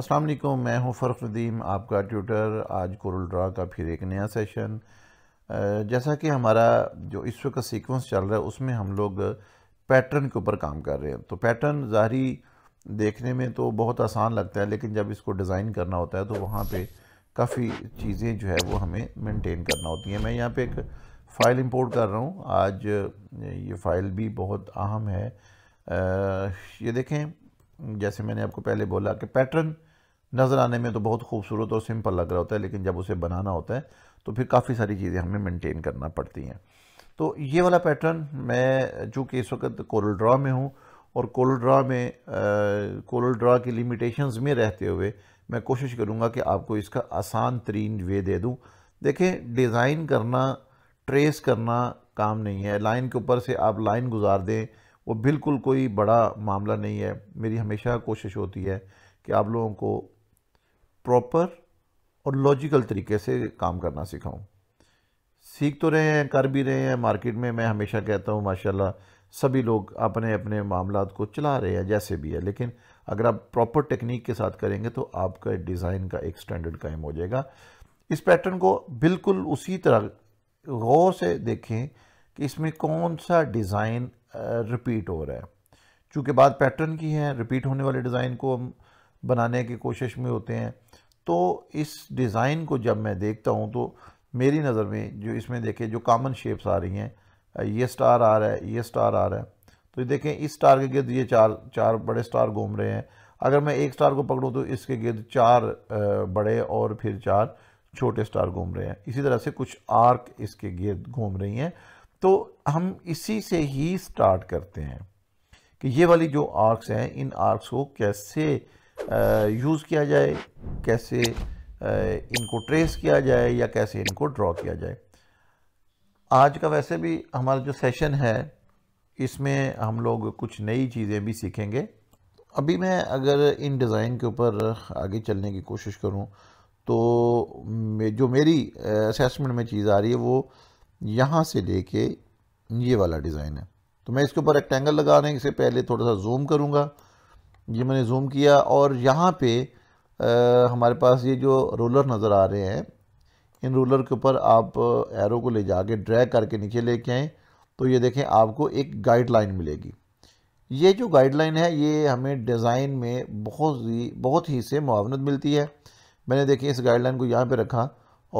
अस्सलाम वालेकुम मैं हूं फ़र्ख नदीम आपका ट्यूटर आज कोरल ड्रा का फिर एक नया सेशन जैसा कि हमारा जो इस वक्त सीक्वेंस चल रहा है उसमें हम लोग पैटर्न के ऊपर काम कर रहे हैं तो पैटर्न ज़ाहरी देखने में तो बहुत आसान लगता है लेकिन जब इसको डिज़ाइन करना होता है तो वहाँ पर काफ़ी चीज़ें जो है वो हमें मेनटेन करना होती हैं मैं यहाँ पर एक फ़ाइल इम्पोर्ट कर रहा हूँ आज ये फ़ाइल भी बहुत अहम है आ, ये देखें जैसे मैंने आपको पहले बोला कि पैटर्न नज़र आने में तो बहुत खूबसूरत और सिंपल लग रहा होता है लेकिन जब उसे बनाना होता है तो फिर काफ़ी सारी चीज़ें हमें मेंटेन करना पड़ती हैं तो ये वाला पैटर्न मैं चूँकि इस वक्त कोरल ड्रा में हूँ और कोरल ड्रा में कोरल ड्रा की लिमिटेशंस में रहते हुए मैं कोशिश करूँगा कि आपको इसका आसान तरीन वे दे दूँ देखें डिज़ाइन करना ट्रेस करना काम नहीं है लाइन के ऊपर से आप लाइन गुजार दें वो बिल्कुल कोई बड़ा मामला नहीं है मेरी हमेशा कोशिश होती है कि आप लोगों को प्रॉपर और लॉजिकल तरीके से काम करना सिखाऊं सीख तो रहे हैं कर भी रहे हैं मार्केट में मैं हमेशा कहता हूं माशाल्लाह सभी लोग अपने अपने मामला को चला रहे हैं जैसे भी है लेकिन अगर आप प्रॉपर टेक्निक के साथ करेंगे तो आपका डिज़ाइन का एक स्टैंडर्ड कायम हो जाएगा इस पैटर्न को बिल्कुल उसी तरह गौर से देखें कि इसमें कौन सा डिज़ाइन रिपीट हो रहा है चूँकि बात पैटर्न की है रिपीट होने वाले डिज़ाइन को हम बनाने की कोशिश में होते हैं तो इस डिज़ाइन को जब मैं देखता हूँ तो मेरी नज़र में जो इसमें देखें जो कामन शेप्स आ रही हैं ये स्टार आ रहा है ये स्टार आ रहा है तो देखें इस स्टार के गिर्द ये चार चार बड़े स्टार घूम रहे हैं अगर मैं एक स्टार को पकड़ूँ तो इसके गिर्द चार बड़े और फिर चार छोटे स्टार घूम रहे हैं इसी तरह से कुछ आर्क इसके गिर्द घूम रही हैं तो हम इसी से ही स्टार्ट करते हैं कि ये वाली जो आर्क्स हैं इन आर्क्स को कैसे यूज़ किया जाए कैसे इनको ट्रेस किया जाए या कैसे इनको ड्रॉ किया जाए आज का वैसे भी हमारा जो सेशन है इसमें हम लोग कुछ नई चीज़ें भी सीखेंगे अभी मैं अगर इन डिज़ाइन के ऊपर आगे चलने की कोशिश करूं तो जो मेरी असेसमेंट में चीज़ आ रही है वो यहाँ से लेके ये वाला डिज़ाइन है तो मैं इसके ऊपर रेक्टेंगल हैं इसे पहले थोड़ा सा जूम करूँगा ये मैंने जूम किया और यहाँ पे आ, हमारे पास ये जो रोलर नज़र आ रहे हैं इन रोलर के ऊपर आप एरो को ले जाके ड्रैग करके नीचे लेके आएँ तो ये देखें आपको एक गाइडलाइन मिलेगी ये जो गाइडलाइन है ये हमें डिज़ाइन में बहुत ही बहुत ही से मुआवनत मिलती है मैंने देखें इस गाइडलाइन को यहाँ पे रखा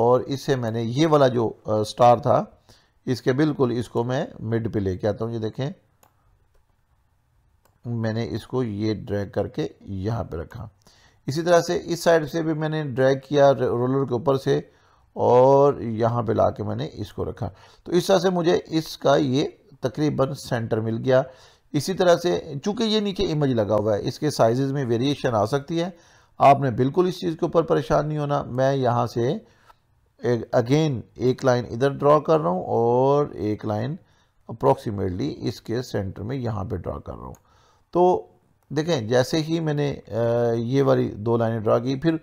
और इससे मैंने ये वाला जो स्टार था इसके बिल्कुल इसको मैं मिड पे लेके आता हूँ ये देखें मैंने इसको ये ड्रैग करके यहाँ पे रखा इसी तरह से इस साइड से भी मैंने ड्रैग किया रोलर के ऊपर से और यहाँ पे ला के मैंने इसको रखा तो इस तरह से मुझे इसका ये तकरीबन सेंटर मिल गया इसी तरह से चूंकि ये नीचे इमेज लगा हुआ है इसके साइजेज़ में वेरिएशन आ सकती है आपने बिल्कुल इस चीज़ के ऊपर परेशान नहीं होना मैं यहाँ से एक अगेन एक लाइन इधर ड्रॉ कर रहा हूँ और एक लाइन अप्रॉक्सीमेटली इसके सेंटर में यहाँ पे ड्रा कर रहा हूँ तो देखें जैसे ही मैंने ये वाली दो लाइनें ड्रा की फिर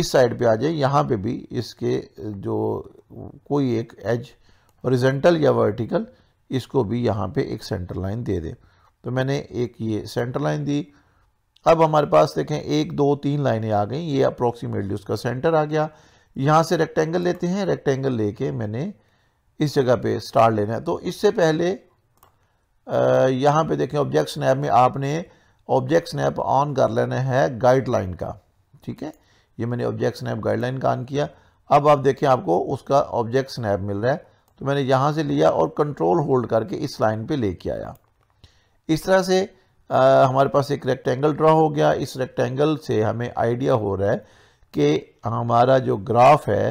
इस साइड पे आ जाए यहाँ पे भी इसके जो कोई एक एज हॉरिजेंटल या वर्टिकल इसको भी यहाँ पे एक सेंटर लाइन दे दें तो मैंने एक ये सेंटर लाइन दी अब हमारे पास देखें एक दो तीन लाइनें आ गई ये अप्रॉक्सीमेटली उसका सेंटर आ गया यहाँ से रेक्टेंगल लेते हैं रेक्टेंगल लेके मैंने इस जगह पे स्टार लेना है तो इससे पहले यहाँ पे देखें ऑब्जेक्ट स्नैप में आपने ऑब्जेक्ट स्नैप ऑन कर लेना है गाइडलाइन का ठीक है ये मैंने ऑब्जेक्ट स्नैप गाइडलाइन का ऑन किया अब आप देखें आपको उसका ऑब्जेक्ट स्नैप मिल रहा है तो मैंने यहाँ से लिया और कंट्रोल होल्ड करके इस लाइन पर ले आया इस तरह से आ, हमारे पास एक रेक्टेंगल ड्रा हो गया इस रेक्टेंगल से हमें आइडिया हो रहा है कि हमारा जो ग्राफ है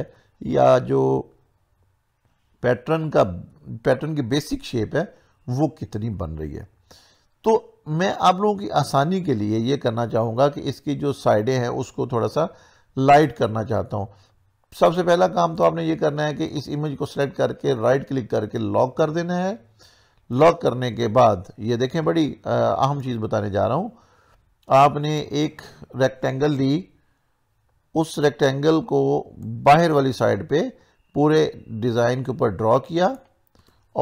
या जो पैटर्न का पैटर्न की बेसिक शेप है वो कितनी बन रही है तो मैं आप लोगों की आसानी के लिए ये करना चाहूँगा कि इसकी जो साइडें हैं उसको थोड़ा सा लाइट करना चाहता हूँ सबसे पहला काम तो आपने ये करना है कि इस इमेज को सिलेक्ट करके राइट क्लिक करके लॉक कर देना है लॉक करने के बाद ये देखें बड़ी अहम चीज़ बताने जा रहा हूँ आपने एक रेक्टेंगल ली उस रेक्टेंगल को बाहर वाली साइड पे पूरे डिज़ाइन के ऊपर ड्रॉ किया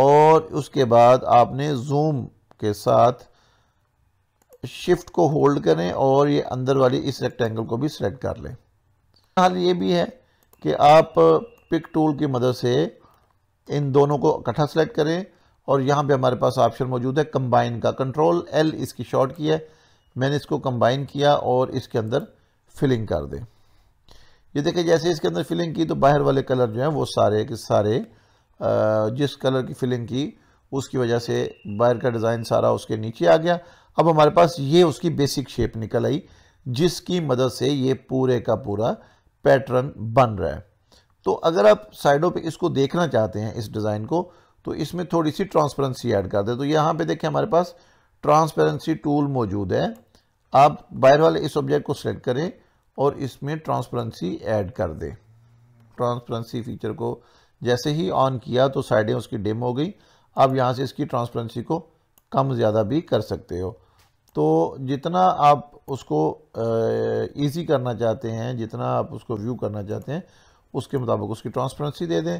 और उसके बाद आपने जूम के साथ शिफ्ट को होल्ड करें और ये अंदर वाली इस रेक्टेंगल को भी सिलेक्ट कर लें हाल ये भी है कि आप पिक टूल की मदद से इन दोनों को इकट्ठा सेलेक्ट करें और यहाँ पे हमारे पास ऑप्शन मौजूद है कंबाइन का कंट्रोल एल इसकी शॉर्ट की है मैंने इसको कंबाइन किया और इसके अंदर फिलिंग कर दें ये देखें जैसे इसके अंदर फिलिंग की तो बाहर वाले कलर जो हैं वो सारे के सारे जिस कलर की फिलिंग की उसकी वजह से बाहर का डिज़ाइन सारा उसके नीचे आ गया अब हमारे पास ये उसकी बेसिक शेप निकल आई जिसकी मदद से ये पूरे का पूरा पैटर्न बन रहा है तो अगर आप साइडों पे इसको देखना चाहते हैं इस डिज़ाइन को तो इसमें थोड़ी सी ट्रांसपेरेंसी ऐड कर दें तो यहाँ पे देखें हमारे पास ट्रांसपेरेंसी टूल मौजूद है आप बाहर वाले इस ऑब्जेक्ट को सेलेक्ट करें और इसमें ट्रांसपेरेंसी ऐड कर दें ट्रांसपेरेंसी फीचर को जैसे ही ऑन किया तो साइडें उसकी डिम हो गई अब यहाँ से इसकी ट्रांसपेरेंसी को कम ज़्यादा भी कर सकते हो तो जितना आप उसको ईजी करना चाहते हैं जितना आप उसको व्यू करना चाहते हैं उसके मुताबिक उसकी ट्रांसपेरेंसी दे दें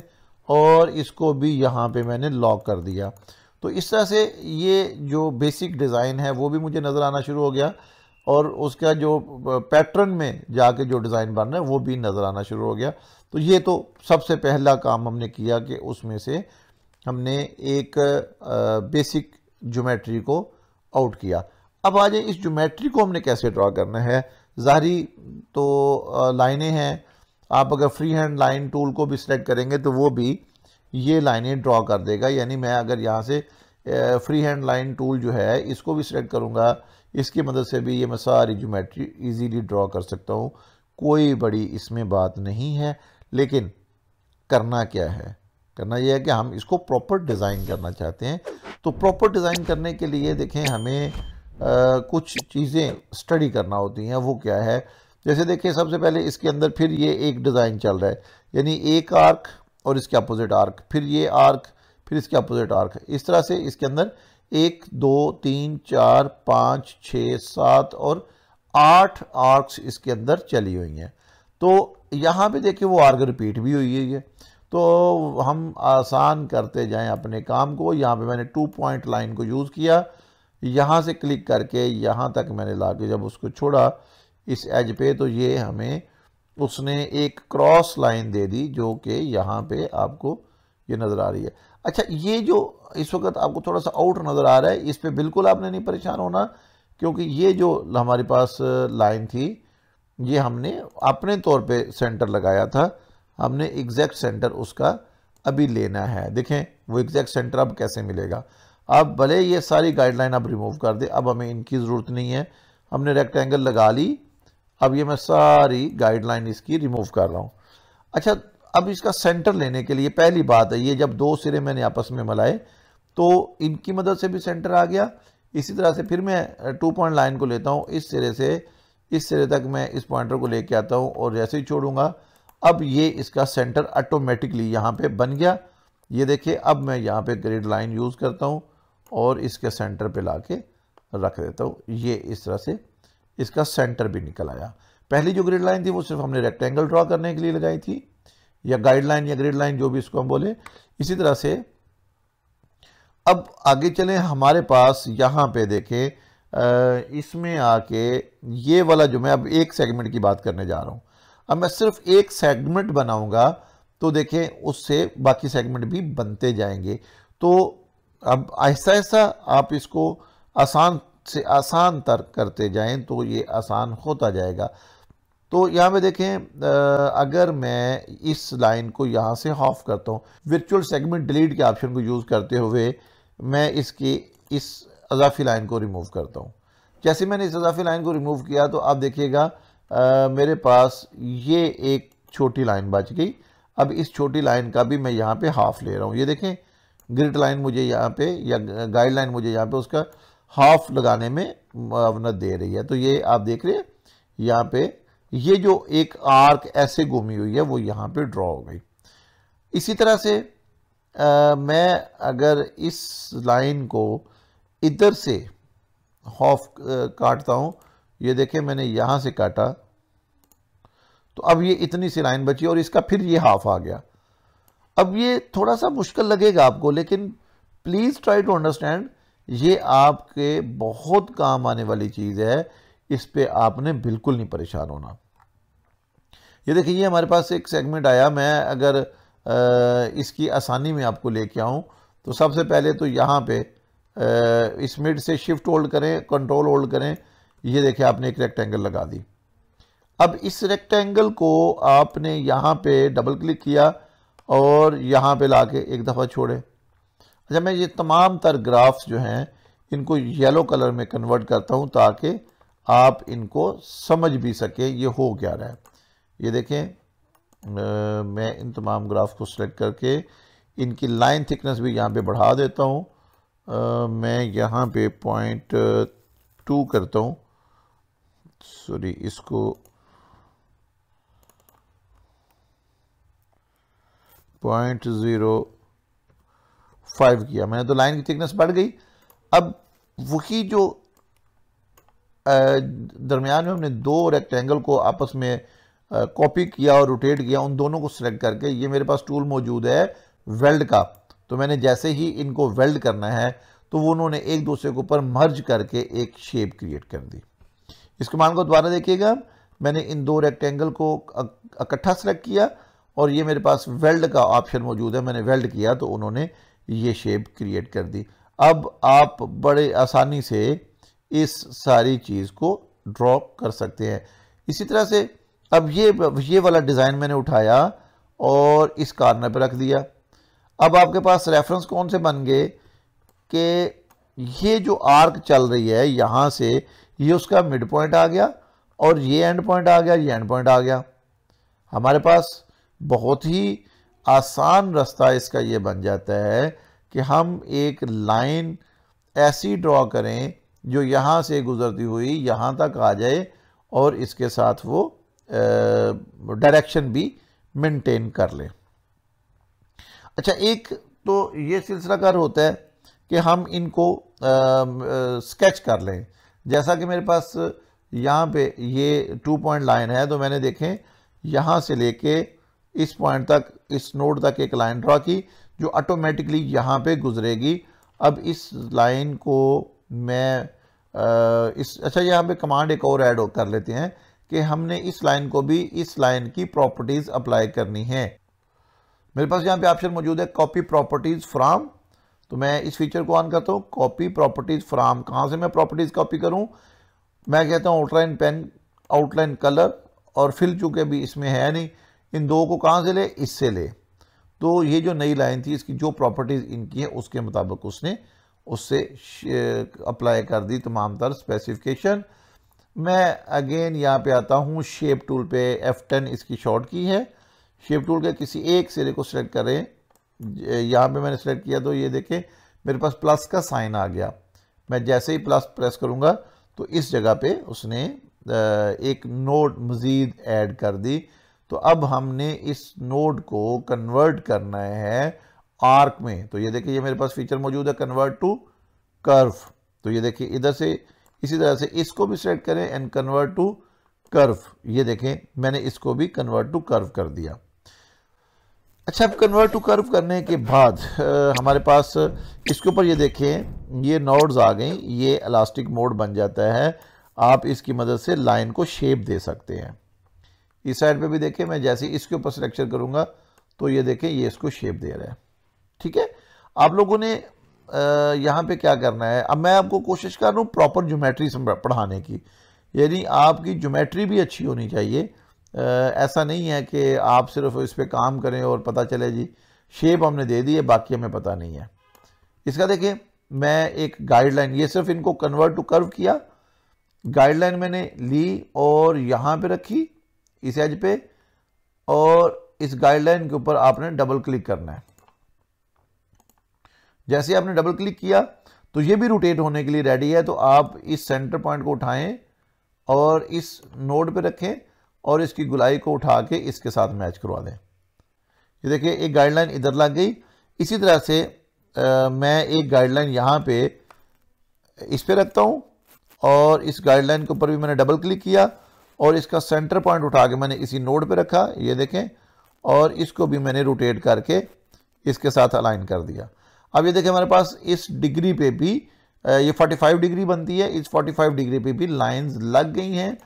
और इसको भी यहाँ पे मैंने लॉक कर दिया तो इस तरह से ये जो बेसिक डिज़ाइन है वो भी मुझे नज़र आना शुरू हो गया और उसका जो पैटर्न में जाके जो डिज़ाइन बन रहा है वो भी नज़र आना शुरू हो गया तो ये तो सबसे पहला काम हमने किया कि उसमें से हमने एक बेसिक जोमेट्री को आउट किया अब आ जाए इस जोमेट्री को हमने कैसे ड्रा करना है ज़ाहरी तो लाइनें हैं आप अगर फ्री हैंड लाइन टूल को भी सिलेक्ट करेंगे तो वो भी ये लाइनें ड्रा कर देगा यानी मैं अगर यहाँ से फ्री हैंड लाइन टूल जो है इसको भी सिलेक्ट करूँगा इसकी मदद से भी ये मैं सारी जोमेट्री इजीली ड्रॉ कर सकता हूँ कोई बड़ी इसमें बात नहीं है लेकिन करना क्या है करना यह है कि हम इसको प्रॉपर डिज़ाइन करना चाहते हैं तो प्रॉपर डिज़ाइन करने के लिए देखें हमें आ, कुछ चीज़ें स्टडी करना होती हैं वो क्या है जैसे देखिए सबसे पहले इसके अंदर फिर ये एक डिज़ाइन चल रहा है यानी एक आर्क और इसके अपोजिट आर्क फिर ये आर्क फिर इसके अपोजिट आर्क इस तरह से इसके अंदर एक दो तीन चार पाँच छ सात और आठ आर्क्स इसके अंदर चली हुई हैं तो यहाँ पे देखिए वो आर्ग रिपीट भी हुई है ये तो हम आसान करते जाएं अपने काम को यहाँ पे मैंने टू पॉइंट लाइन को यूज़ किया यहाँ से क्लिक करके यहाँ तक मैंने ला के जब उसको छोड़ा इस एज पे तो ये हमें उसने एक क्रॉस लाइन दे दी जो कि यहाँ पे आपको ये नज़र आ रही है अच्छा ये जो इस वक्त आपको थोड़ा सा आउट नज़र आ रहा है इस पर बिल्कुल आपने नहीं परेशान होना क्योंकि ये जो हमारे पास लाइन थी ये हमने अपने तौर पे सेंटर लगाया था हमने एग्जैक्ट सेंटर उसका अभी लेना है देखें वो एग्जैक्ट सेंटर अब कैसे मिलेगा अब भले ये सारी गाइडलाइन अब रिमूव कर दे अब हमें इनकी ज़रूरत नहीं है हमने रेक्टेंगल लगा ली अब ये मैं सारी गाइडलाइन इसकी रिमूव कर रहा हूँ अच्छा अब इसका सेंटर लेने के लिए पहली बात है ये जब दो सिरे मैंने आपस में मिलाए तो इनकी मदद से भी सेंटर आ गया इसी तरह से फिर मैं टू पॉइंट लाइन को लेता हूँ इस सिरे से इस सिरे तक मैं इस पॉइंटर को लेके आता हूँ और जैसे ही छोड़ूंगा अब ये इसका सेंटर ऑटोमेटिकली यहाँ पे बन गया ये देखिए अब मैं यहाँ पे ग्रिड लाइन यूज़ करता हूँ और इसके सेंटर पे ला के रख देता हूँ ये इस तरह से इसका सेंटर भी निकल आया पहली जो ग्रेड लाइन थी वो सिर्फ हमने रेक्टेंगल ड्रॉ करने के लिए लगाई थी या गाइडलाइन या ग्रेड लाइन जो भी इसको हम बोले इसी तरह से अब आगे चलें हमारे पास यहाँ पे देखें इसमें आके ये वाला जो मैं अब एक सेगमेंट की बात करने जा रहा हूँ अब मैं सिर्फ एक सेगमेंट बनाऊँगा तो देखें उससे बाकी सेगमेंट भी बनते जाएंगे तो अब ऐसा ऐसा आप इसको आसान से आसान तर करते जाएं तो ये आसान होता जाएगा तो यहाँ पे देखें अगर मैं इस लाइन को यहाँ से हाफ करता हूँ वर्चुअल सेगमेंट डिलीट के ऑप्शन को यूज़ करते हुए मैं इसकी इस अजाफी लाइन को रिमूव करता हूँ जैसे मैंने इस अजाफी लाइन को रिमूव किया तो आप देखिएगा मेरे पास ये एक छोटी लाइन बच गई अब इस छोटी लाइन का भी मैं यहाँ पे हाफ ले रहा हूँ ये देखें ग्रिड लाइन मुझे यहाँ पे या गाइड लाइन मुझे यहाँ पे उसका हाफ लगाने में मुआवनत दे रही है तो ये आप देख रहे हैं यहाँ पे ये जो एक आर्क ऐसे घूमी हुई है वो यहाँ पे ड्रॉ हो गई इसी तरह से आ, मैं अगर इस लाइन को इधर से हॉफ काटता हूँ ये देखें मैंने यहाँ से काटा तो अब ये इतनी सी लाइन बची और इसका फिर ये हाफ आ गया अब ये थोड़ा सा मुश्किल लगेगा आपको लेकिन प्लीज़ ट्राई टू अंडरस्टैंड ये आपके बहुत काम आने वाली चीज़ है इस पर आपने बिल्कुल नहीं परेशान होना ये देखिए ये हमारे पास एक सेगमेंट आया मैं अगर इसकी आसानी में आपको लेके आऊँ तो सबसे पहले तो यहाँ पे इस मिड से शिफ्ट होल्ड करें कंट्रोल होल्ड करें ये देखिए आपने एक रेक्टेंगल लगा दी अब इस रेक्टेंगल को आपने यहाँ पे डबल क्लिक किया और यहाँ पे ला के एक दफ़ा छोड़े अच्छा मैं ये तमाम तर ग्राफ्स जो हैं इनको येलो कलर में कन्वर्ट करता हूँ ताकि आप इनको समझ भी सकें ये हो क्या रहा है ये देखें आ, मैं इन तमाम ग्राफ को सिलेक्ट करके इनकी लाइन थिकनेस भी यहाँ पे बढ़ा देता हूँ मैं यहाँ पे पॉइंट टू करता हूँ सॉरी इसको पॉइंट ज़ीरो फाइव किया मैंने तो लाइन की थिकनेस बढ़ गई अब वही जो दरमियान में हमने दो रेक्टेंगल को आपस में कॉपी किया और रोटेट किया उन दोनों को सिलेक्ट करके ये मेरे पास टूल मौजूद है वेल्ड का तो मैंने जैसे ही इनको वेल्ड करना है तो वो उन्होंने एक दूसरे के ऊपर मर्ज करके एक शेप क्रिएट कर दी इस कमान को दोबारा देखिएगा मैंने इन दो रेक्टेंगल को इकट्ठा सेलेक्ट किया और ये मेरे पास वेल्ड का ऑप्शन मौजूद है मैंने वेल्ड किया तो उन्होंने ये शेप क्रिएट कर दी अब आप बड़े आसानी से इस सारी चीज़ को ड्रॉप कर सकते हैं इसी तरह से अब ये ये वाला डिज़ाइन मैंने उठाया और इस कार्नर पर रख दिया अब आपके पास रेफरेंस कौन से बन गए कि ये जो आर्क चल रही है यहाँ से ये उसका मिड पॉइंट आ गया और ये एंड पॉइंट आ गया ये एंड पॉइंट आ गया हमारे पास बहुत ही आसान रास्ता इसका ये बन जाता है कि हम एक लाइन ऐसी ड्रॉ करें जो यहाँ से गुज़रती हुई यहाँ तक आ जाए और इसके साथ वो डायरेक्शन भी मेंटेन कर लें अच्छा एक तो ये सिलसिला कर होता है कि हम इनको आ, आ, स्केच कर लें जैसा कि मेरे पास यहाँ पे ये टू पॉइंट लाइन है तो मैंने देखें यहाँ से लेके इस पॉइंट तक इस नोड तक एक लाइन ड्रा की जो ऑटोमेटिकली यहाँ पे गुजरेगी अब इस लाइन को मैं इस अच्छा यहाँ पे कमांड एक और ऐड कर लेते हैं कि हमने इस लाइन को भी इस लाइन की प्रॉपर्टीज़ अप्लाई करनी है मेरे पास यहाँ पे ऑप्शन मौजूद है कॉपी प्रॉपर्टीज़ फ्राम तो मैं इस फीचर को ऑन करता हूँ कॉपी प्रॉपर्टीज़ फ्राम कहाँ से मैं प्रॉपर्टीज़ कॉपी करूँ मैं कहता हूँ आउटलाइन पेन आउटलाइन कलर और फिल चूँकि अभी इसमें है नहीं इन दो को कहाँ से ले इससे ले तो ये जो नई लाइन थी इसकी जो प्रॉपर्टीज़ इनकी है उसके मुताबिक उसने उससे अप्लाई कर दी तमाम तर स्पेसिफिकेशन मैं अगेन यहाँ पे आता हूँ शेप टूल पे F10 इसकी शॉर्ट की है शेप टूल के किसी एक सिरे को सिलेक्ट करें यहाँ पे मैंने सेलेक्ट किया तो ये देखें मेरे पास प्लस का साइन आ गया मैं जैसे ही प्लस प्रेस करूँगा तो इस जगह पे उसने एक नोड मज़ीद ऐड कर दी तो अब हमने इस नोड को कन्वर्ट करना है आर्क में तो ये देखिए ये मेरे पास फीचर मौजूद है कन्वर्ट टू कर्व तो ये देखिए इधर से इसी तरह से इसको भी सिलेक्ट करें एंड कन्वर्ट टू कर्व ये देखें मैंने इसको भी कन्वर्ट टू कर्व कर दिया अच्छा अब कन्वर्ट टू कर्व करने के बाद आ, हमारे पास इसके ऊपर ये देखें ये नोड्स आ गई ये इलास्टिक मोड बन जाता है आप इसकी मदद से लाइन को शेप दे सकते हैं इस साइड पे भी देखें मैं जैसे इसके ऊपर सिलेक्शन करूँगा तो ये देखें ये इसको शेप दे रहा है ठीक है आप लोगों ने यहाँ पे क्या करना है अब मैं आपको कोशिश कर रहा हूँ प्रॉपर जोमेट्री पढ़ाने की यानी आपकी ज्योमेट्री भी अच्छी होनी चाहिए ऐसा नहीं है कि आप सिर्फ इस पर काम करें और पता चले जी शेप हमने दे दी है बाकी हमें पता नहीं है इसका देखिए मैं एक गाइडलाइन ये सिर्फ इनको कन्वर्ट टू कर्व किया गाइडलाइन मैंने ली और यहाँ पे रखी इस एज पे और इस गाइडलाइन के ऊपर आपने डबल क्लिक करना है जैसे आपने डबल क्लिक किया तो ये भी रोटेट होने के लिए रेडी है तो आप इस सेंटर पॉइंट को उठाएं और इस नोड पे रखें और इसकी गुलाई को उठा के इसके साथ मैच करवा दें ये देखिए एक गाइडलाइन इधर लग गई इसी तरह से आ, मैं एक गाइडलाइन यहाँ पे इस पर रखता हूँ और इस गाइडलाइन के ऊपर भी मैंने डबल क्लिक किया और इसका सेंटर पॉइंट उठा के मैंने इसी नोड पे रखा ये देखें और इसको भी मैंने रोटेट करके इसके साथ अलाइन कर दिया अब ये देखिए हमारे पास इस डिग्री पे भी ये 45 डिग्री बनती है इस 45 डिग्री पे भी लाइंस लग गई हैं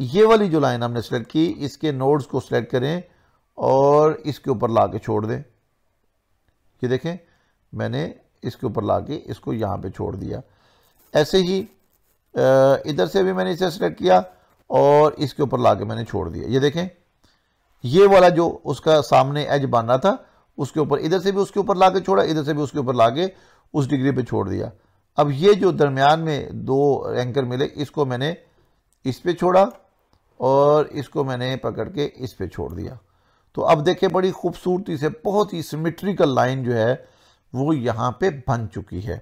ये वाली जो लाइन हमने सेलेक्ट की इसके नोड्स को सिलेक्ट करें और इसके ऊपर ला के छोड़ दें ये देखें मैंने इसके ऊपर ला के इसको यहाँ पर छोड़ दिया ऐसे ही इधर से भी मैंने इसे सेलेक्ट किया और इसके ऊपर ला के मैंने छोड़ दिया ये देखें ये वाला जो उसका सामने एज बन रहा था उसके ऊपर इधर से भी उसके ऊपर ला के छोड़ा इधर से भी उसके ऊपर ला के उस डिग्री पे छोड़ दिया अब ये जो दरमियान में दो एंकर मिले इसको मैंने इस पर छोड़ा और इसको मैंने पकड़ के इस पर छोड़ दिया तो अब देखिए बड़ी खूबसूरती से बहुत ही सिमेट्रिकल लाइन जो है वो यहाँ पे बन चुकी है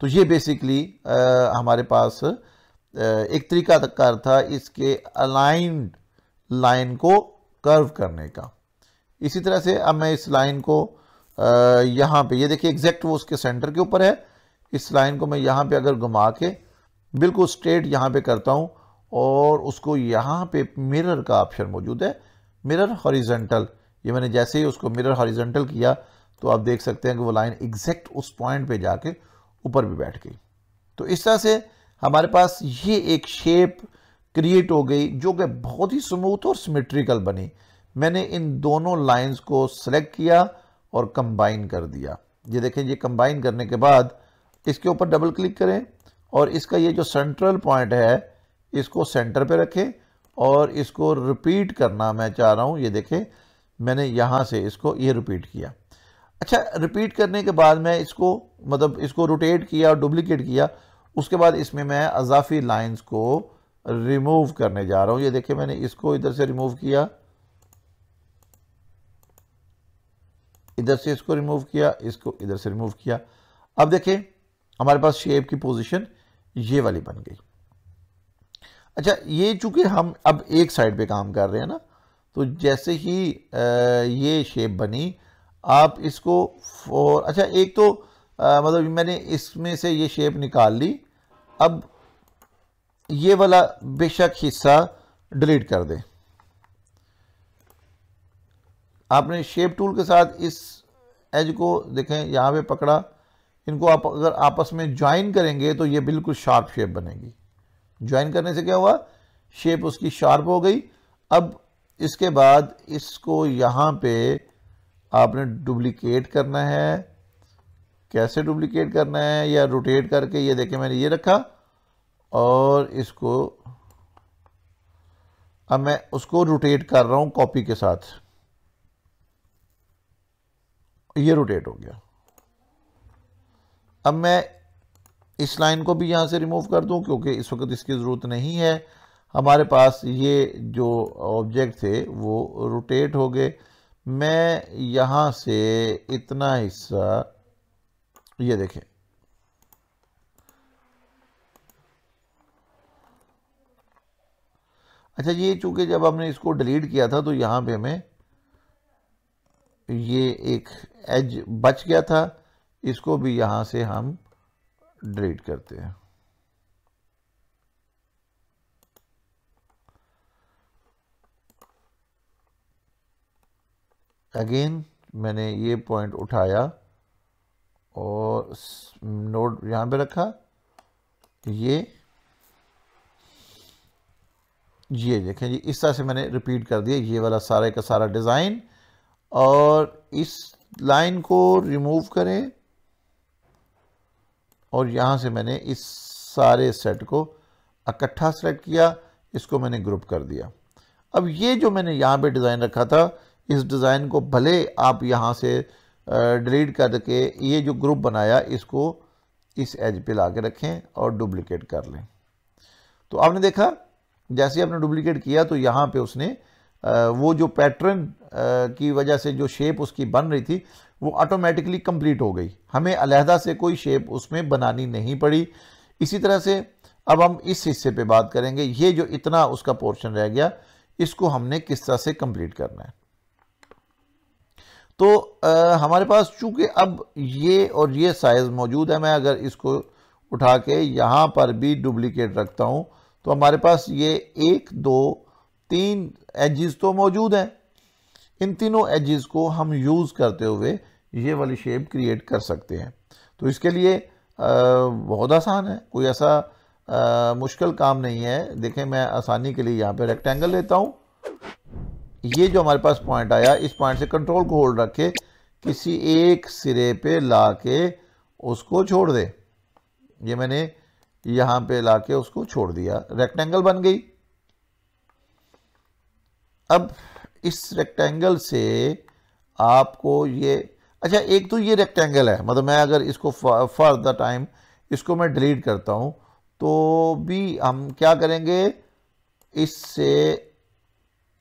तो ये बेसिकली आ, हमारे पास आ, एक तरीका था इसके अलाइंड लाइन को कर्व करने का इसी तरह से अब मैं इस लाइन को यहाँ पे ये यह देखिए एग्जैक्ट वो उसके सेंटर के ऊपर है इस लाइन को मैं यहाँ पे अगर घुमा के बिल्कुल स्ट्रेट यहाँ पे करता हूँ और उसको यहाँ पे मिरर का ऑप्शन मौजूद है मिरर हॉरिजेंटल ये मैंने जैसे ही उसको मिरर हॉरिजेंटल किया तो आप देख सकते हैं कि वो लाइन एग्जैक्ट उस पॉइंट पे जाके ऊपर भी बैठ गई तो इस तरह से हमारे पास ये एक शेप क्रिएट हो गई जो कि बहुत ही स्मूथ और सिमेट्रिकल बनी मैंने इन दोनों लाइंस को सेलेक्ट किया और कंबाइन कर दिया ये देखें ये कंबाइन करने के बाद इसके ऊपर डबल क्लिक करें और इसका ये जो सेंट्रल पॉइंट है इसको सेंटर पे रखें और इसको रिपीट करना मैं चाह रहा हूँ ये देखें मैंने यहाँ से इसको ये रिपीट किया अच्छा रिपीट करने के बाद मैं इसको मतलब इसको रोटेट किया और डुप्लीकेट किया उसके बाद इसमें मैं अजाफी लाइन्स को रिमूव करने जा रहा हूँ ये देखें मैंने इसको इधर से रिमूव किया इधर से इसको रिमूव किया इसको इधर से रिमूव किया अब देखें हमारे पास शेप की पोजीशन ये वाली बन गई अच्छा ये चूंकि हम अब एक साइड पे काम कर रहे हैं ना तो जैसे ही ये शेप बनी आप इसको फोर अच्छा एक तो आ, मतलब मैंने इसमें से ये शेप निकाल ली अब ये वाला बेशक हिस्सा डिलीट कर दें आपने शेप टूल के साथ इस एज को देखें यहाँ पे पकड़ा इनको आप अगर आपस में ज्वाइन करेंगे तो ये बिल्कुल शार्प शेप बनेगी ज्वाइन करने से क्या हुआ शेप उसकी शार्प हो गई अब इसके बाद इसको यहाँ पे आपने डुप्लीकेट करना है कैसे डुप्लीकेट करना है या रोटेट करके ये देखें मैंने ये रखा और इसको अब मैं उसको रोटेट कर रहा हूँ कॉपी के साथ ये रोटेट हो गया अब मैं इस लाइन को भी यहाँ से रिमूव कर दूँ क्योंकि इस वक्त इसकी ज़रूरत नहीं है हमारे पास ये जो ऑब्जेक्ट थे वो रोटेट हो गए मैं यहाँ से इतना हिस्सा ये देखें अच्छा ये चूँकि जब हमने इसको डिलीट किया था तो यहाँ पे हमें ये एक एज बच गया था इसको भी यहां से हम डिलीट करते हैं अगेन मैंने ये पॉइंट उठाया और नोट यहां पे रखा ये ये देखें जी इस तरह से मैंने रिपीट कर दिया ये वाला सारे का सारा डिज़ाइन और इस लाइन को रिमूव करें और यहाँ से मैंने इस सारे सेट को इकट्ठा सेलेक्ट किया इसको मैंने ग्रुप कर दिया अब ये जो मैंने यहाँ पे डिज़ाइन रखा था इस डिज़ाइन को भले आप यहाँ से डिलीट करके ये जो ग्रुप बनाया इसको इस एज पे ला के रखें और डुप्लीकेट कर लें तो आपने देखा जैसे आपने डुप्लीकेट किया तो यहाँ पे उसने वो जो पैटर्न की वजह से जो शेप उसकी बन रही थी वो ऑटोमेटिकली कंप्लीट हो गई हमें अलहदा से कोई शेप उसमें बनानी नहीं पड़ी इसी तरह से अब हम इस हिस्से पे बात करेंगे ये जो इतना उसका पोर्शन रह गया इसको हमने किस तरह से कंप्लीट करना है तो आ, हमारे पास चूंकि अब ये और ये साइज़ मौजूद है मैं अगर इसको उठा के यहाँ पर भी डुप्लीकेट रखता हूँ तो हमारे पास ये एक दो तीन एजिस तो मौजूद हैं इन तीनों एजिस को हम यूज़ करते हुए ये वाली शेप क्रिएट कर सकते हैं तो इसके लिए बहुत आसान है कोई ऐसा आ, मुश्किल काम नहीं है देखें मैं आसानी के लिए यहाँ पे रेक्टेंगल लेता हूँ ये जो हमारे पास पॉइंट आया इस पॉइंट से कंट्रोल को होल्ड रख के किसी एक सिरे पे ला के उसको छोड़ दे ये मैंने यहाँ पे ला के उसको छोड़ दिया रेक्टेंगल बन गई अब इस रेक्टेंगल से आपको ये अच्छा एक तो ये रेक्टेंगल है मतलब मैं अगर इसको फॉर द टाइम इसको मैं डिलीट करता हूँ तो भी हम क्या करेंगे इससे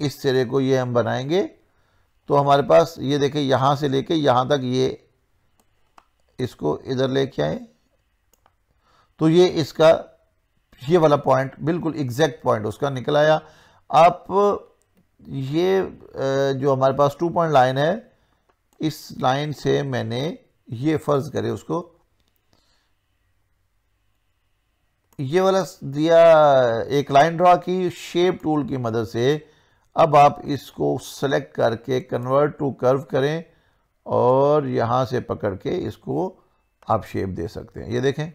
इस सिरे को ये हम बनाएंगे तो हमारे पास ये देखें यहाँ से लेके यहाँ तक ये इसको इधर लेके आए तो ये इसका ये वाला पॉइंट बिल्कुल एग्जैक्ट पॉइंट उसका निकल आया आप ये जो हमारे पास टू पॉइंट लाइन है इस लाइन से मैंने ये फ़र्ज़ करे उसको ये वाला दिया एक लाइन ड्रा की शेप टूल की मदद से अब आप इसको सेलेक्ट करके कन्वर्ट टू कर्व करें और यहां से पकड़ के इसको आप शेप दे सकते हैं ये देखें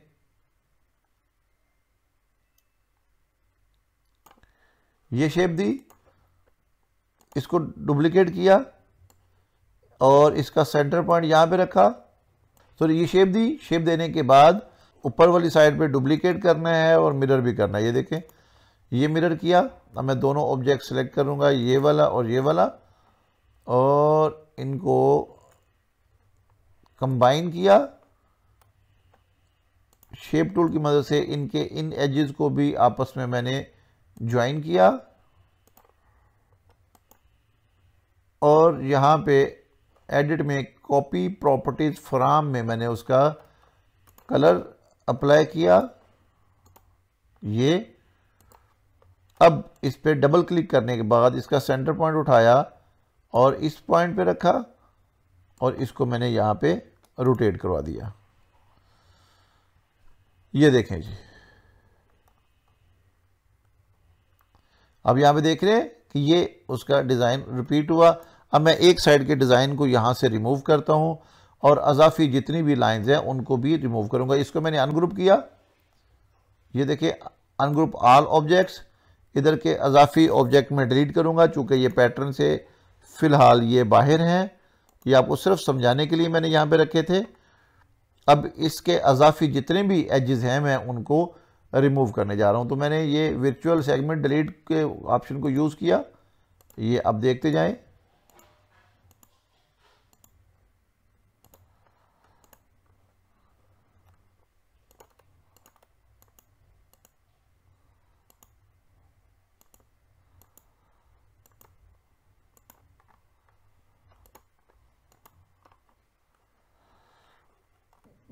ये शेप दी इसको डुप्लिकेट किया और इसका सेंटर पॉइंट यहाँ पे रखा सॉरी ये शेप दी शेप देने के बाद ऊपर वाली साइड पे डुप्लीकेट करना है और मिरर भी करना है ये देखें ये मिरर किया अब मैं दोनों ऑब्जेक्ट सेलेक्ट करूँगा ये वाला और ये वाला और इनको कंबाइन किया शेप टूल की मदद से इनके इन एजेस को भी आपस में मैंने ज्वाइन किया और यहाँ पे एडिट में कॉपी प्रॉपर्टीज़ फ्राम में मैंने उसका कलर अप्लाई किया ये अब इस पर डबल क्लिक करने के बाद इसका सेंटर पॉइंट उठाया और इस पॉइंट पे रखा और इसको मैंने यहाँ पे रोटेट करवा दिया ये देखें जी अब यहाँ पे देख रहे हैं कि ये उसका डिज़ाइन रिपीट हुआ अब मैं एक साइड के डिज़ाइन को यहाँ से रिमूव करता हूँ और अजाफी जितनी भी लाइंस हैं उनको भी रिमूव करूँगा इसको मैंने अनग्रुप किया ये देखिए अनग्रुप आल ऑब्जेक्ट्स इधर के अजाफी ऑब्जेक्ट में डिलीट करूँगा चूँकि ये पैटर्न से फ़िलहाल ये बाहर हैं ये आपको सिर्फ समझाने के लिए मैंने यहाँ पर रखे थे अब इसके अजाफी जितने भी एजेस हैं मैं उनको रिमूव करने जा रहा हूँ तो मैंने ये वर्चुअल सेगमेंट डिलीट के ऑप्शन को यूज़ किया ये अब देखते जाएं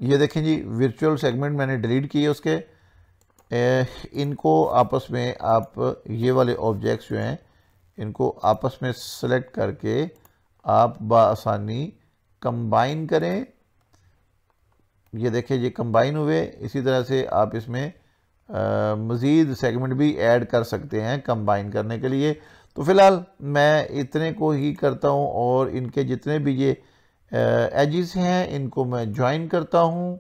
ये देखें जी वर्चुअल सेगमेंट मैंने डिलीट किए उसके इनको आपस में आप ये वाले ऑब्जेक्ट्स जो हैं इनको आपस में सेलेक्ट करके आप बसानी कंबाइन करें ये देखें ये कंबाइन हुए इसी तरह से आप इसमें मज़ीद सेगमेंट भी ऐड कर सकते हैं कंबाइन करने के लिए तो फ़िलहाल मैं इतने को ही करता हूँ और इनके जितने भी ये एजिस हैं इनको मैं ज्वाइन करता हूँ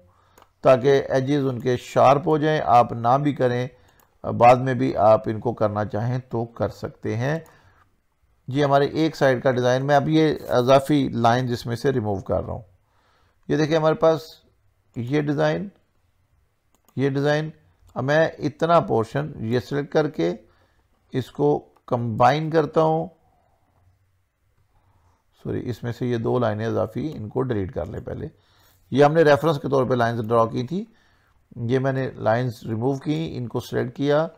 ताकि एजिस उनके शार्प हो जाएं आप ना भी करें बाद में भी आप इनको करना चाहें तो कर सकते हैं जी हमारे एक साइड का डिज़ाइन मैं अब ये अजाफी लाइन जिसमें से रिमूव कर रहा हूँ ये देखिए हमारे पास ये डिज़ाइन ये डिज़ाइन अब मैं इतना पोर्शन ये सिलेक्ट करके इसको कंबाइन करता हूँ सॉरी इसमें से ये दो लाइनें इजाफी इनको डिलीट कर लें पहले ये हमने रेफरेंस के तौर पे लाइंस ड्रॉ की थी ये मैंने लाइंस रिमूव की इनको सेलेक्ट किया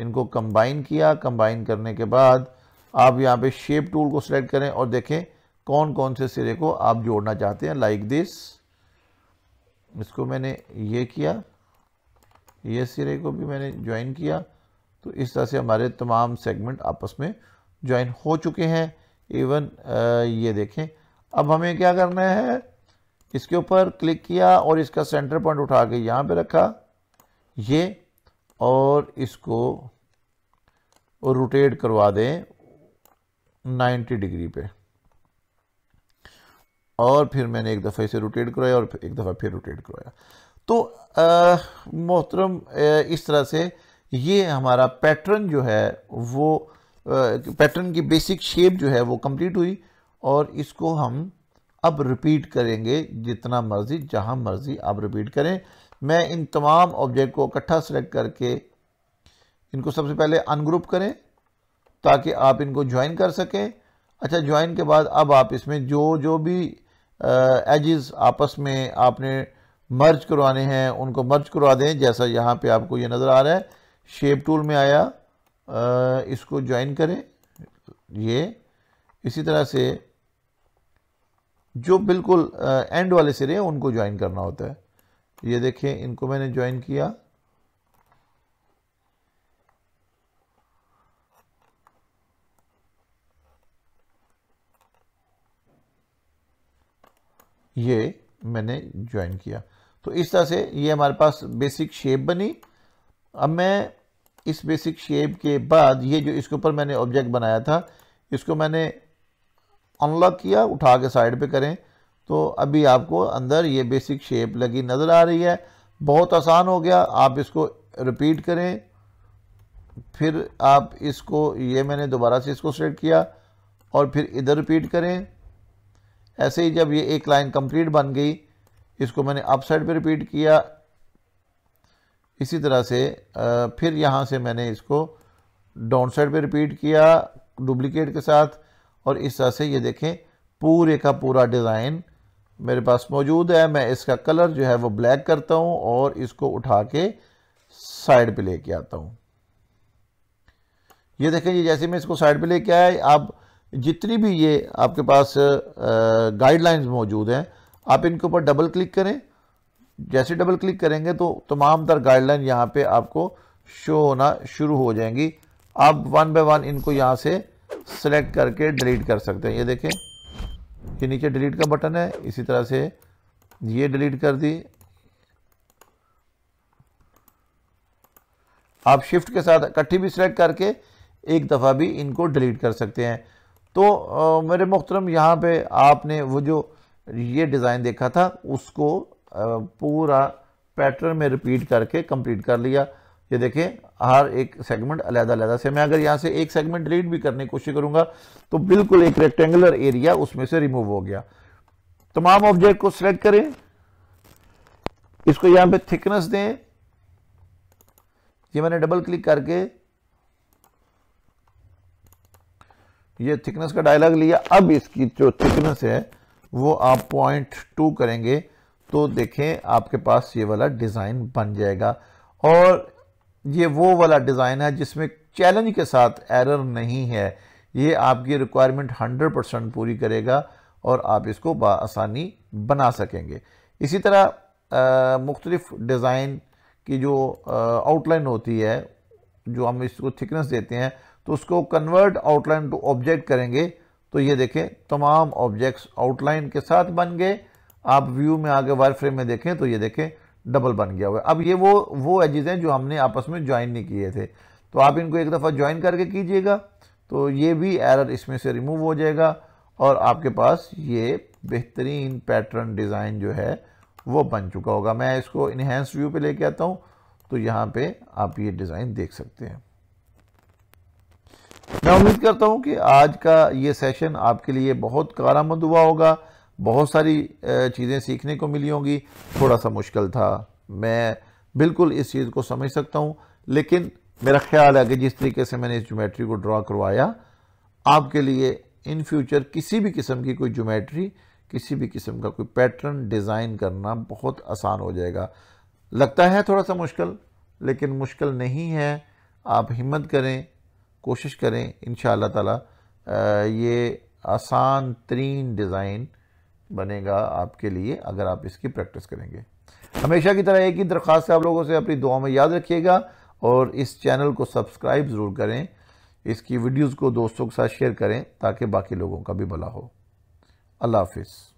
इनको कंबाइन किया कंबाइन करने के बाद आप यहाँ पे शेप टूल को सिलेक्ट करें और देखें कौन कौन से सिरे को आप जोड़ना चाहते हैं लाइक like दिस इसको मैंने ये किया ये सिरे को भी मैंने ज्वाइन किया तो इस तरह से हमारे तमाम सेगमेंट आपस में ज्वाइन हो चुके हैं इवन uh, ये देखें अब हमें क्या करना है इसके ऊपर क्लिक किया और इसका सेंटर पॉइंट उठा के यहाँ पे रखा ये और इसको रोटेट करवा दें 90 डिग्री पे और फिर मैंने एक दफ़ा इसे रोटेट करवाया और एक दफ़ा फिर रोटेट करवाया तो uh, मोहतरम uh, इस तरह से ये हमारा पैटर्न जो है वो पैटर्न की बेसिक शेप जो है वो कंप्लीट हुई और इसको हम अब रिपीट करेंगे जितना मर्ज़ी जहाँ मर्ज़ी आप रिपीट करें मैं इन तमाम ऑब्जेक्ट को इकट्ठा सेलेक्ट करके इनको सबसे पहले अनग्रुप करें ताकि आप इनको ज्वाइन कर सकें अच्छा ज्वाइन के बाद अब आप इसमें जो जो भी एजिस आपस में आपने मर्ज करवाने हैं उनको मर्ज करवा दें जैसा यहाँ पे आपको ये नज़र आ रहा है शेप टूल में आया इसको ज्वाइन करें ये इसी तरह से जो बिल्कुल एंड वाले सिरे हैं उनको ज्वाइन करना होता है ये देखें इनको मैंने ज्वाइन किया ये मैंने ज्वाइन किया तो इस तरह से ये हमारे पास बेसिक शेप बनी अब मैं इस बेसिक शेप के बाद ये जो इसके ऊपर मैंने ऑब्जेक्ट बनाया था इसको मैंने अनलॉक किया उठा के साइड पे करें तो अभी आपको अंदर ये बेसिक शेप लगी नज़र आ रही है बहुत आसान हो गया आप इसको रिपीट करें फिर आप इसको ये मैंने दोबारा से इसको सेट किया और फिर इधर रिपीट करें ऐसे ही जब ये एक लाइन कंप्लीट बन गई इसको मैंने अप साइड पर रिपीट किया इसी तरह से फिर यहाँ से मैंने इसको डाउन साइड पर रिपीट किया डुप्लीकेट के साथ और इस तरह से ये देखें पूरे का पूरा डिज़ाइन मेरे पास मौजूद है मैं इसका कलर जो है वो ब्लैक करता हूँ और इसको उठा के साइड पे लेके आता हूँ ये देखें ये जैसे मैं इसको साइड पे लेके आया आप जितनी भी ये आपके पास गाइडलाइंस मौजूद हैं आप इनके ऊपर डबल क्लिक करें जैसे डबल क्लिक करेंगे तो तमाम तर गाइडलाइन यहाँ पे आपको शो होना शुरू हो जाएंगी आप वन बाय वन इनको यहाँ से सेलेक्ट करके डिलीट कर सकते हैं ये देखें ये नीचे डिलीट का बटन है इसी तरह से ये डिलीट कर दी आप शिफ्ट के साथ इकट्ठी भी सिलेक्ट करके एक दफ़ा भी इनको डिलीट कर सकते हैं तो आ, मेरे मोहतरम यहाँ पे आपने वो जो ये डिज़ाइन देखा था उसको पूरा पैटर्न में रिपीट करके कंप्लीट कर लिया ये देखें हर एक सेगमेंट अलहदा से मैं अगर यहाँ से एक सेगमेंट डिलीट भी करने की कोशिश करूँगा तो बिल्कुल एक रेक्टेंगुलर एरिया उसमें से रिमूव हो गया तमाम ऑब्जेक्ट को सिलेक्ट करें इसको यहाँ पे थिकनेस दें ये मैंने डबल क्लिक करके ये थिकनेस का डायलॉग लिया अब इसकी जो थिकनेस है वो आप पॉइंट टू करेंगे तो देखें आपके पास ये वाला डिज़ाइन बन जाएगा और ये वो वाला डिज़ाइन है जिसमें चैलेंज के साथ एरर नहीं है ये आपकी रिक्वायरमेंट 100 परसेंट पूरी करेगा और आप इसको आसानी बना सकेंगे इसी तरह मुख्तलफ़ डिज़ाइन की जो आउटलाइन होती है जो हम इसको थिकनेस देते हैं तो उसको कन्वर्ट आउटलाइन टू ऑब्जेक्ट करेंगे तो ये देखें तमाम ऑब्जेक्ट्स आउटलाइन के साथ बन गए आप व्यू में आगे वायर फ्रेम में देखें तो ये देखें डबल बन गया हुआ है अब ये वो वो एजेज हैं जो हमने आपस में ज्वाइन नहीं किए थे तो आप इनको एक दफ़ा ज्वाइन करके कीजिएगा तो ये भी एरर इसमें से रिमूव हो जाएगा और आपके पास ये बेहतरीन पैटर्न डिज़ाइन जो है वो बन चुका होगा मैं इसको इन्हेंस व्यू पे लेके आता हूँ तो यहाँ पे आप ये डिज़ाइन देख सकते हैं मैं उम्मीद करता हूँ कि आज का ये सेशन आपके लिए बहुत कारामद हुआ होगा बहुत सारी चीज़ें सीखने को मिली होंगी थोड़ा सा मुश्किल था मैं बिल्कुल इस चीज़ को समझ सकता हूँ लेकिन मेरा ख्याल है कि जिस तरीके से मैंने इस ज्योमेट्री को ड्रा करवाया आपके लिए इन फ्यूचर किसी भी किस्म की कोई ज्योमेट्री किसी भी किस्म का कोई पैटर्न डिज़ाइन करना बहुत आसान हो जाएगा लगता है थोड़ा सा मुश्किल लेकिन मुश्किल नहीं है आप हिम्मत करें कोशिश करें इन ताला ये आसान तरीन डिज़ाइन बनेगा आपके लिए अगर आप इसकी प्रैक्टिस करेंगे हमेशा की तरह एक ही दरख्वास्त आप लोगों से अपनी दुआ में याद रखिएगा और इस चैनल को सब्सक्राइब ज़रूर करें इसकी वीडियोज़ को दोस्तों के साथ शेयर करें ताकि बाकी लोगों का भी भला हो अल्लाह हाफिज़